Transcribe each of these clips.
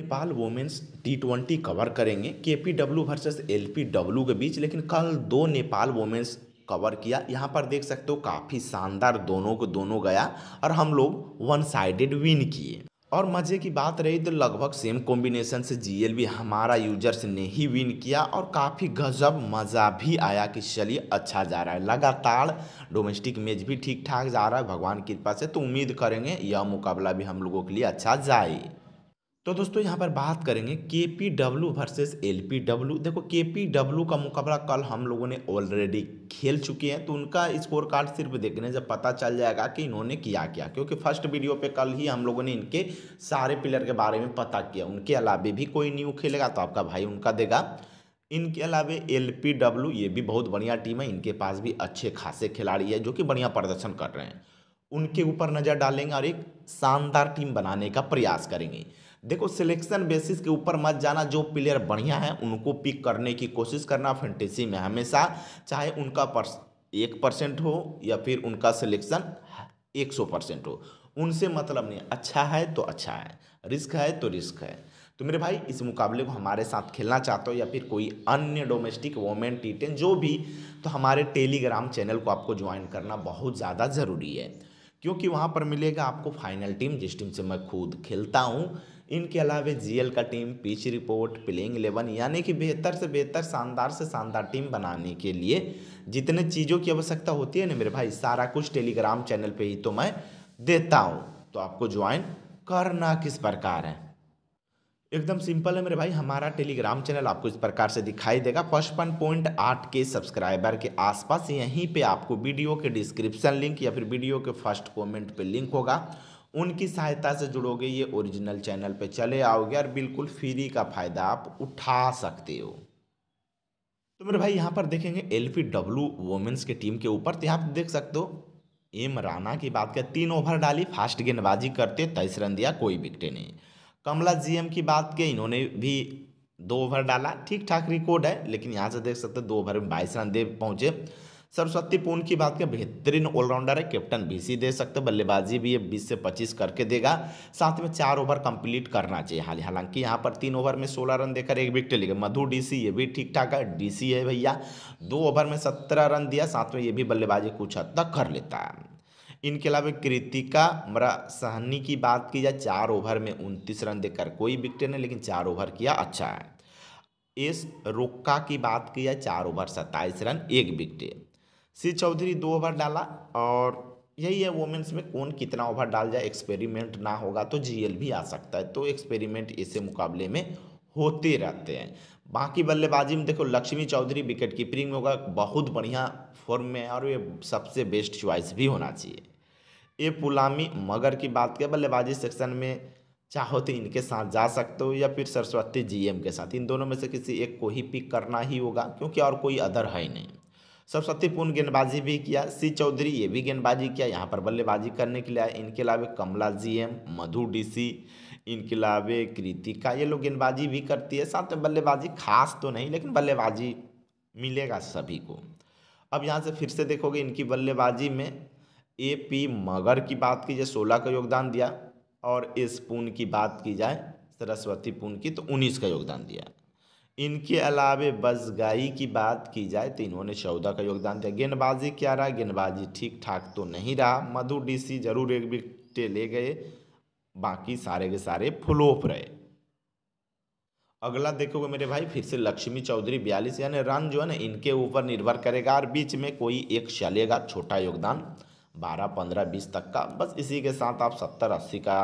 Nepal women's T twenty cover करेंगे K P W versus L P W के बीच लेकिन कल दो नेपाल वुमेन्स कवर किया यहाँ पर देख सकते हो काफ़ी शानदार दोनों को दोनों गया और हम लोग वन साइडेड विन किए और मज़े की बात रही तो लगभग सेम कॉम्बिनेशन से जीएलबी हमारा यूजर्स ने ही विन किया और काफ़ी गजब मज़ा भी आया कि चलिए अच्छा जा रहा है लगातार डोमेस्टिक मैच भी ठीक ठाक जा रहा है भगवान की कृपा से तो उम्मीद करेंगे यह मुकाबला भी हम लोगों के लिए अच्छा जाए तो दोस्तों यहाँ पर बात करेंगे K P W versus L P W देखो के पी डब्ल्यू का मुकाबला कल हम लोगों ने ऑलरेडी खेल चुके हैं तो उनका स्कोर कार्ड सिर्फ देखने जब पता चल जाएगा कि इन्होंने किया क्या क्योंकि फर्स्ट वीडियो पे कल ही हम लोगों ने इनके सारे प्लेयर के बारे में पता किया उनके अलावे भी कोई न्यू खेलेगा तो आपका भाई उनका देगा इनके अलावे एल पी डब्ल्यू ये भी बहुत बढ़िया टीम है इनके पास भी अच्छे खासे खिलाड़ी है जो कि बढ़िया प्रदर्शन कर रहे हैं उनके ऊपर नज़र डालेंगे और एक शानदार टीम बनाने का प्रयास करेंगे देखो सिलेक्शन बेसिस के ऊपर मत जाना जो प्लेयर बढ़िया है उनको पिक करने की कोशिश करना फैंटेसी में हमेशा चाहे उनका पर्स एक परसेंट हो या फिर उनका सिलेक्शन एक सौ परसेंट हो उनसे मतलब नहीं अच्छा है तो अच्छा है रिस्क है तो रिस्क है तो मेरे भाई इस मुकाबले को हमारे साथ खेलना चाहते हो या फिर कोई अन्य डोमेस्टिक वोमेन टी जो भी तो हमारे टेलीग्राम चैनल को आपको ज्वाइन करना बहुत ज़्यादा ज़रूरी है क्योंकि वहाँ पर मिलेगा आपको फाइनल टीम जिस टीम से मैं खुद खेलता हूँ इनके अलावा जीएल का team pitch report playing eleven यानी कि बेहतर से बेहतर शानदार से शानदार टीम बनाने के लिए जितने चीज़ों की आवश्यकता होती है ना मेरे भाई सारा कुछ टेलीग्राम चैनल पे ही तो मैं देता हूँ तो आपको ज्वाइन करना किस प्रकार है एकदम सिंपल है मेरे भाई हमारा टेलीग्राम चैनल आपको इस प्रकार से दिखाई देगा पचपन पॉइंट आठ के सब्सक्राइबर के आसपास यहीं पे आपको वीडियो के डिस्क्रिप्शन लिंक या फिर वीडियो के फर्स्ट कमेंट पे लिंक होगा उनकी सहायता से जुड़ोगे ये ओरिजिनल चैनल पे चले आओगे और बिल्कुल फ्री का फ़ायदा आप उठा सकते हो तो मेरे भाई यहाँ पर देखेंगे एल पी डब्ल्यू वोमेंस की टीम के ऊपर तो यहाँ पर देख सकते हो एम राणा की बात कर तीन ओवर डाली फास्ट गेंदबाजी करते तेईस रन दिया कोई विकटे नहीं कमला जीएम की बात की इन्होंने भी दो ओवर डाला ठीक ठाक रिकॉर्ड है लेकिन यहाँ से देख सकते हैं दो ओवर में बाईस रन दे पहुंचे सरस्वती पूर्ण की बात करें बेहतरीन ऑलराउंडर है कैप्टन सी दे सकते बल्लेबाजी भी ये 20 से 25 करके देगा साथ में चार ओवर कंप्लीट करना चाहिए हाल हालांकि यहाँ पर तीन ओवर में 16 रन देकर एक विकेट लेगा मधु डीसी ये भी ठीक ठाक है डीसी है भैया दो ओवर में 17 रन दिया साथ में ये भी बल्लेबाजी कुछ हद तक कर लेता है इनके अलावा कृतिका मरा सहनी की बात की जाए चार ओवर में उनतीस रन देकर कोई विकेट नहीं लेकिन चार ओवर किया अच्छा है एस रोक्का की बात की जाए चार ओवर सत्ताईस रन एक विकेट श्री चौधरी दो ओवर डाला और यही है वोमेंस में कौन कितना ओवर डाल जाए एक्सपेरिमेंट ना होगा तो जीएल भी आ सकता है तो एक्सपेरिमेंट ऐसे मुकाबले में होते रहते हैं बाकी बल्लेबाजी में देखो लक्ष्मी चौधरी विकेट कीपरिंग होगा बहुत बढ़िया फॉर्म में है और ये सबसे बेस्ट च्वाइस भी होना चाहिए ये पुलामी मगर की बात करें बल्लेबाजी सेक्शन में चाहो तो इनके साथ जा सकते हो या फिर सरस्वती जीएम के साथ इन दोनों में से किसी एक को ही पिक करना ही होगा क्योंकि और कोई अदर है ही नहीं सरस्वती पूर्ण गेंदबाजी भी किया सी चौधरी ये भी गेंदबाजी किया यहाँ पर बल्लेबाजी करने के लिए आए इनके अलावा कमला जीएम मधु डीसी इनकलाब कृतिका ये लोग गेंदबाजी भी करती है साथ में बल्लेबाजी खास तो नहीं लेकिन बल्लेबाजी मिलेगा सभी को अब यहाँ से फिर से देखोगे इनकी बल्लेबाजी में ए पी मगर की बात की जाए सोलह का योगदान दिया और एस पुन की बात की जाए सरस्वती पुन की तो उन्नीस का योगदान दिया इनके अलावे बजगाई की बात की जाए तो इन्होंने चौदह का योगदान दिया गेंदबाजी क्या रहा गेंदबाजी ठीक ठाक तो नहीं रहा मधु डीसी जरूर एक विकटे ले गए बाकी सारे के सारे फुल ऑफ रहे अगला देखोगे मेरे भाई फिर से लक्ष्मी चौधरी बयालीस यानी रन जो है ना इनके ऊपर निर्भर करेगा और बीच में कोई एक चलेगा छोटा योगदान बारह पंद्रह बीस तक का बस इसी के साथ आप सत्तर अस्सी का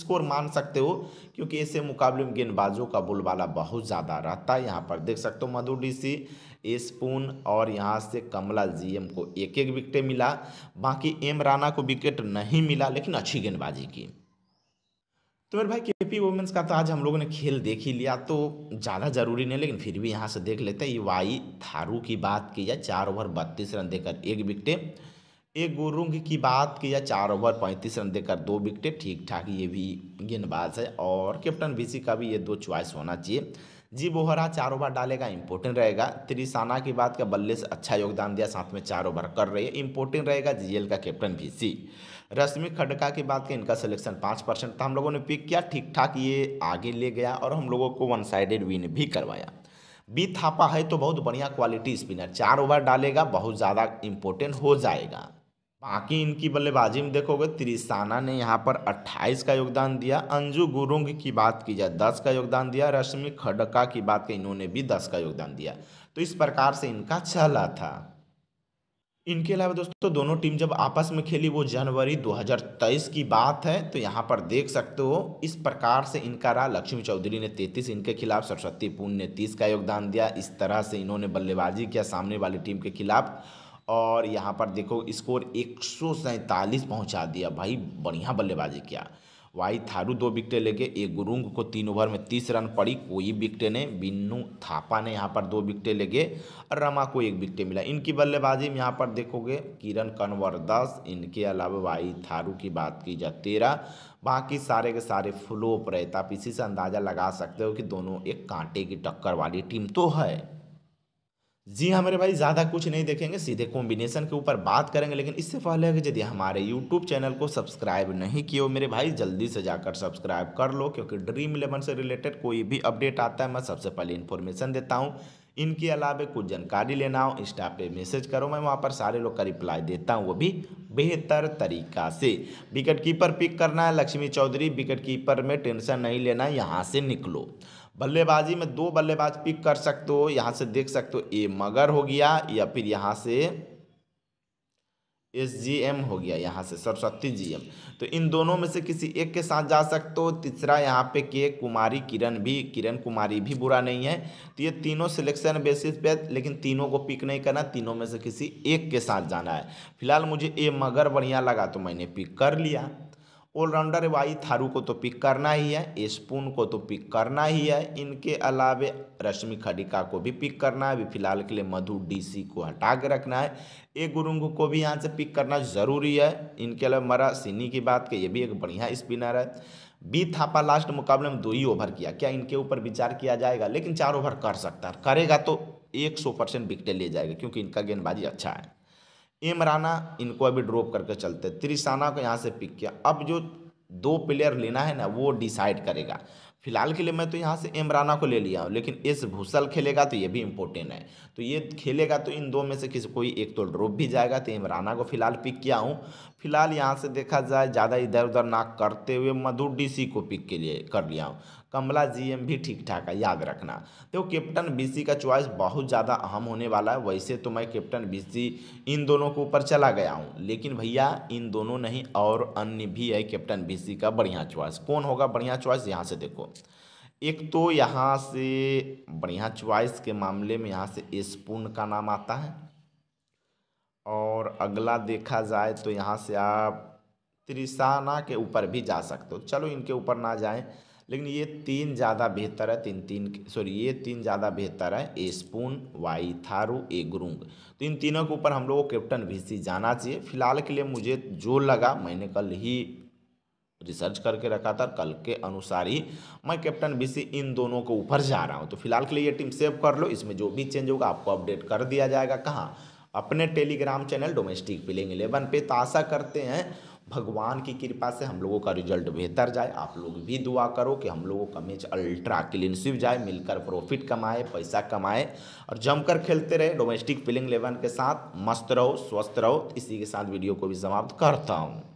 स्कोर मान सकते हो क्योंकि ऐसे मुकाबले में गेंदबाजों का बुलबाला बहुत ज़्यादा रहता है यहाँ पर देख सकते हो मधु डी सी एसपून और यहाँ से कमला जीएम को एक एक विकेट मिला बाकी एम राणा को विकेट नहीं मिला लेकिन अच्छी गेंदबाजी की तो मेरे भाई के पी वुमेंस का तो आज हम लोगों ने खेल देख ही लिया तो ज़्यादा ज़रूरी नहीं लेकिन फिर भी यहाँ से देख लेते हैं वाई थारू की बात की जाए चार ओवर बत्तीस रन देकर एक विकटें एक गुरुंग की बात की जाए चार ओवर पैंतीस रन देकर दो विकटें ठीक ठाक ये भी गेंदबाज है और कैप्टन बी का भी ये दो च्वाइस होना चाहिए जी बोहरा चार ओवर डालेगा इंपोर्टेंट रहेगा त्रिसाना की बात का बल्ले से अच्छा योगदान दिया साथ में चार ओवर कर रही है इंपोर्टेंट रहेगा जीएल का कैप्टन भी सी रश्मि खडका की बात की इनका सिलेक्शन पाँच परसेंट था हम लोगों ने पिक किया ठीक ठाक ये आगे ले गया और हम लोगों को वन साइडेड विन भी करवाया बी थापा है तो बहुत बढ़िया क्वालिटी स्पिनर चार ओवर डालेगा बहुत ज़्यादा इम्पोर्टेंट हो जाएगा बाकी इनकी बल्लेबाजी में देखोगे त्रिसाना ने यहाँ पर 28 का योगदान दिया अंजू गुरुंग की बात की जाए 10 का योगदान दिया रश्मि खडका की बात की इन्होंने भी 10 का योगदान दिया तो इस प्रकार से इनका चला था इनके अलावा दोस्तों दोनों टीम जब आपस में खेली वो जनवरी 2023 की बात है तो यहाँ पर देख सकते हो इस प्रकार से इनका रहा लक्ष्मी चौधरी ने 33 इनके खिलाफ सरस्वती पून ने 30 का योगदान दिया इस तरह से इन्होंने बल्लेबाजी किया सामने वाली टीम के खिलाफ और यहाँ पर देखो स्कोर एक पहुँचा दिया भाई बढ़िया बल्लेबाजी किया वाई थारू दो विकेटें लेके एक गुरुंग को तीन ओवर में तीस रन पड़ी कोई विकेट ने बिन्नू थापा ने यहाँ पर दो विकेटें लेके और रमा को एक विकेट मिला इनकी बल्लेबाजी में यहाँ पर देखोगे किरण कन्वर दस इनके अलावा वाई थारू की बात की जाए तेरह बाकी सारे के सारे फ्लोप रहे तो आप इसी से अंदाज़ा लगा सकते हो कि दोनों एक कांटे की टक्कर वाली टीम तो है जी हाँ मेरे भाई ज़्यादा कुछ नहीं देखेंगे सीधे कॉम्बिनेशन के ऊपर बात करेंगे लेकिन इससे पहले अगर यदि हमारे यूट्यूब चैनल को सब्सक्राइब नहीं किए हो मेरे भाई जल्दी से जाकर सब्सक्राइब कर लो क्योंकि ड्रीम इलेवन से रिलेटेड कोई भी अपडेट आता है मैं सबसे पहले इन्फॉर्मेशन देता हूँ इनके अलावा कुछ जानकारी लेना हो इंस्टा पे मैसेज करो मैं वहाँ पर सारे लोग का रिप्लाई देता हूँ वो भी बेहतर तरीका से विकेट कीपर पिक करना है लक्ष्मी चौधरी विकेट कीपर में टेंशन नहीं लेना यहाँ से निकलो बल्लेबाजी में दो बल्लेबाज पिक कर सकते हो यहाँ से देख सकते हो ए मगर हो गया या फिर यहाँ से एस जी एम हो गया यहाँ से सरस्वती जी एम तो इन दोनों में से किसी एक के साथ जा सकते हो तीसरा यहाँ पे के कुमारी किरण भी किरण कुमारी भी बुरा नहीं है तो ये तीनों सिलेक्शन बेसिस पे लेकिन तीनों को पिक नहीं करना तीनों में से किसी एक के साथ जाना है फिलहाल मुझे ए मगर बढ़िया लगा तो मैंने पिक कर लिया ऑलराउंडर वाई थारू को तो पिक करना ही है स्पून को तो पिक करना ही है इनके अलावे रश्मि खडिका को भी पिक करना है अभी फिलहाल के लिए मधु डीसी को हटा के रखना है ए गुरुंग को भी यहाँ से पिक करना जरूरी है इनके अलावा मरा सिनी की बात के ये भी एक बढ़िया स्पिनर है बी थापा लास्ट मुकाबले में दो ही ओवर किया क्या इनके ऊपर विचार किया जाएगा लेकिन चार ओवर कर सकता है करेगा तो एक सौ परसेंट विकटे ले जाएगा क्योंकि इनका गेंदबाजी अच्छा है एम राना इनको अभी ड्रॉप करके चलते त्रिसाना को यहाँ से पिक किया अब जो दो प्लेयर लेना है ना वो डिसाइड करेगा फिलहाल के लिए मैं तो यहाँ से एम राना को ले लिया हूँ लेकिन एस भूसल खेलेगा तो ये भी इम्पोर्टेंट है तो ये खेलेगा तो इन दो में से किसी कोई एक तो ड्रॉप भी जाएगा तो एम राना को फिलहाल पिक किया हूँ फिलहाल यहाँ से देखा जाए ज़्यादा इधर उधर ना करते हुए मधु सी को पिक के लिए कर लिया हूँ कमला जीएम भी ठीक ठाक है याद रखना तो कैप्टन बीसी का चॉइस बहुत ज़्यादा अहम होने वाला है वैसे तो मैं कैप्टन बीसी इन दोनों के ऊपर चला गया हूँ लेकिन भैया इन दोनों नहीं और अन्य भी है कैप्टन बीसी का बढ़िया चॉइस कौन होगा बढ़िया चॉइस यहाँ से देखो एक तो यहाँ से बढ़िया च्वाइस के मामले में यहाँ से स्पून का नाम आता है और अगला देखा जाए तो यहाँ से आप त्रिसाना के ऊपर भी जा सकते हो चलो इनके ऊपर ना जाएं लेकिन ये तीन ज़्यादा बेहतर है तीन तीन सॉरी ये तीन ज़्यादा बेहतर है ए स्पून वाई थारू ए गुरुंग तो इन तीनों के ऊपर हम लोग को कैप्टन वीसी जाना चाहिए फिलहाल के लिए मुझे जो लगा मैंने कल ही रिसर्च करके रखा था कल के अनुसार ही मैं कैप्टन बीसी इन दोनों के ऊपर जा रहा हूँ तो फिलहाल के लिए ये टीम सेव कर लो इसमें जो भी चेंज होगा आपको अपडेट कर दिया जाएगा कहाँ अपने Telegram channel domestic playing eleven पे तो आशा करते हैं भगवान की कृपा से हम लोगों का रिजल्ट बेहतर जाए आप लोग भी दुआ करो कि हम लोगों का मैच अल्ट्रा क्लिनसिव जाए मिलकर प्रॉफिट कमाए पैसा कमाए और जमकर खेलते रहे डोमेस्टिक प्लेइंग इलेवन के साथ मस्त रहो स्वस्थ रहो इसी के साथ वीडियो को भी समाप्त करता हूँ